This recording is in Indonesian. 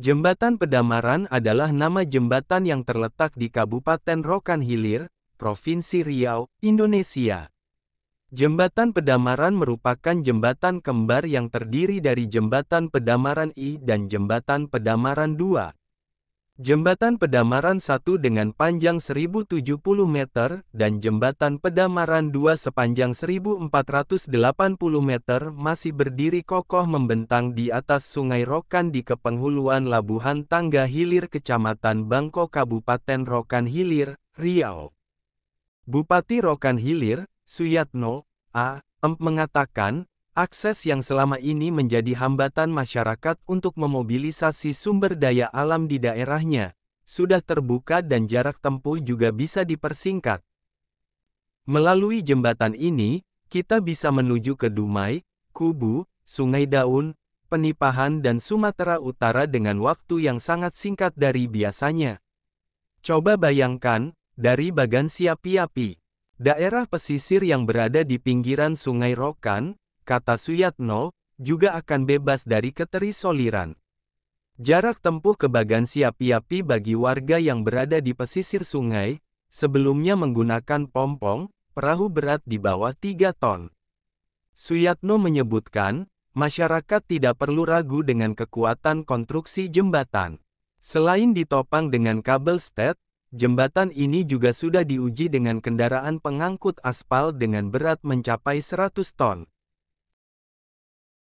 Jembatan Pedamaran adalah nama jembatan yang terletak di Kabupaten Rokan Hilir, Provinsi Riau, Indonesia. Jembatan Pedamaran merupakan jembatan kembar yang terdiri dari Jembatan Pedamaran I dan Jembatan Pedamaran II. Jembatan Pedamaran 1 dengan panjang 1070 meter dan Jembatan Pedamaran 2 sepanjang 1480 meter masih berdiri kokoh membentang di atas Sungai Rokan di kepenghuluan Labuhan Tangga Hilir Kecamatan Bangko Kabupaten Rokan Hilir, Riau. Bupati Rokan Hilir, Suyatno, A. Emp mengatakan, Akses yang selama ini menjadi hambatan masyarakat untuk memobilisasi sumber daya alam di daerahnya, sudah terbuka dan jarak tempuh juga bisa dipersingkat. Melalui jembatan ini, kita bisa menuju ke Dumai, Kubu, Sungai Daun, Penipahan dan Sumatera Utara dengan waktu yang sangat singkat dari biasanya. Coba bayangkan, dari Bagan siapi daerah pesisir yang berada di pinggiran Sungai Rokan, kata Suyatno, juga akan bebas dari keterisoliran. Jarak tempuh ke Bagan Siapi-Api bagi warga yang berada di pesisir sungai, sebelumnya menggunakan pompong, perahu berat di bawah 3 ton. Suyatno menyebutkan, masyarakat tidak perlu ragu dengan kekuatan konstruksi jembatan. Selain ditopang dengan kabel stet, jembatan ini juga sudah diuji dengan kendaraan pengangkut aspal dengan berat mencapai 100 ton.